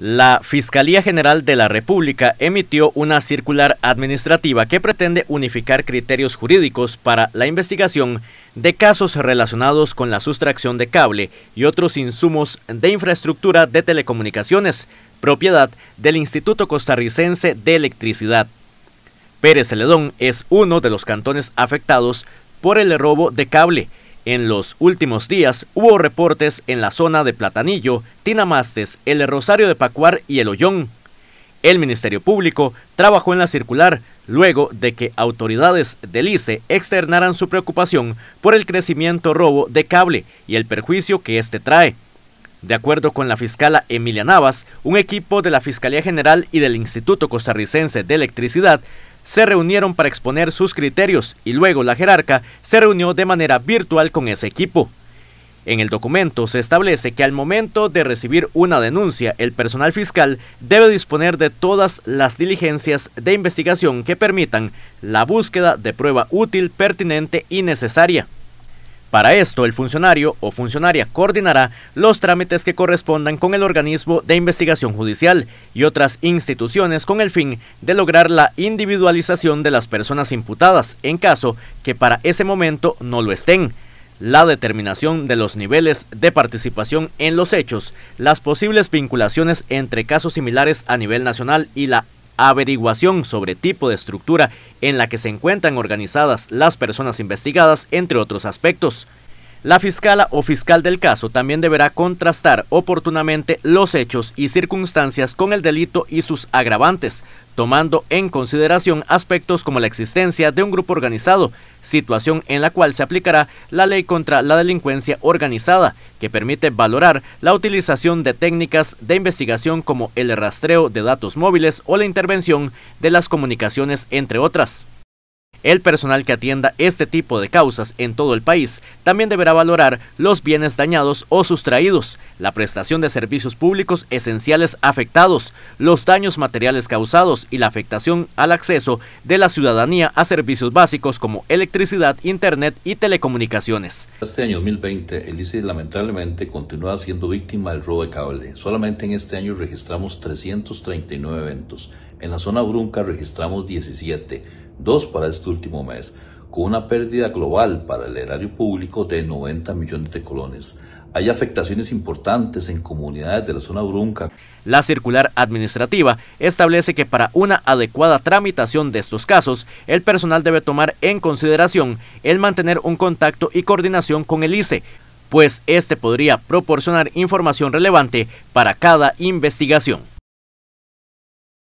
La Fiscalía General de la República emitió una circular administrativa que pretende unificar criterios jurídicos para la investigación de casos relacionados con la sustracción de cable y otros insumos de infraestructura de telecomunicaciones, propiedad del Instituto Costarricense de Electricidad. Pérez Celedón es uno de los cantones afectados por el robo de cable, en los últimos días hubo reportes en la zona de Platanillo, Tinamastes, el Rosario de Pacuar y el Hoyón. El Ministerio Público trabajó en la circular luego de que autoridades del ICE externaran su preocupación por el crecimiento robo de cable y el perjuicio que éste trae. De acuerdo con la fiscala Emilia Navas, un equipo de la Fiscalía General y del Instituto Costarricense de Electricidad se reunieron para exponer sus criterios y luego la jerarca se reunió de manera virtual con ese equipo. En el documento se establece que al momento de recibir una denuncia, el personal fiscal debe disponer de todas las diligencias de investigación que permitan la búsqueda de prueba útil, pertinente y necesaria. Para esto, el funcionario o funcionaria coordinará los trámites que correspondan con el organismo de investigación judicial y otras instituciones con el fin de lograr la individualización de las personas imputadas en caso que para ese momento no lo estén la determinación de los niveles de participación en los hechos, las posibles vinculaciones entre casos similares a nivel nacional y la averiguación sobre tipo de estructura en la que se encuentran organizadas las personas investigadas, entre otros aspectos. La fiscala o fiscal del caso también deberá contrastar oportunamente los hechos y circunstancias con el delito y sus agravantes, tomando en consideración aspectos como la existencia de un grupo organizado, situación en la cual se aplicará la ley contra la delincuencia organizada, que permite valorar la utilización de técnicas de investigación como el rastreo de datos móviles o la intervención de las comunicaciones, entre otras. El personal que atienda este tipo de causas en todo el país también deberá valorar los bienes dañados o sustraídos, la prestación de servicios públicos esenciales afectados, los daños materiales causados y la afectación al acceso de la ciudadanía a servicios básicos como electricidad, internet y telecomunicaciones. Este año 2020, el ICE lamentablemente continúa siendo víctima del robo de cable. Solamente en este año registramos 339 eventos en la zona brunca registramos 17, dos para este último mes, con una pérdida global para el erario público de 90 millones de colones. Hay afectaciones importantes en comunidades de la zona brunca. La circular administrativa establece que para una adecuada tramitación de estos casos, el personal debe tomar en consideración el mantener un contacto y coordinación con el ICE, pues este podría proporcionar información relevante para cada investigación.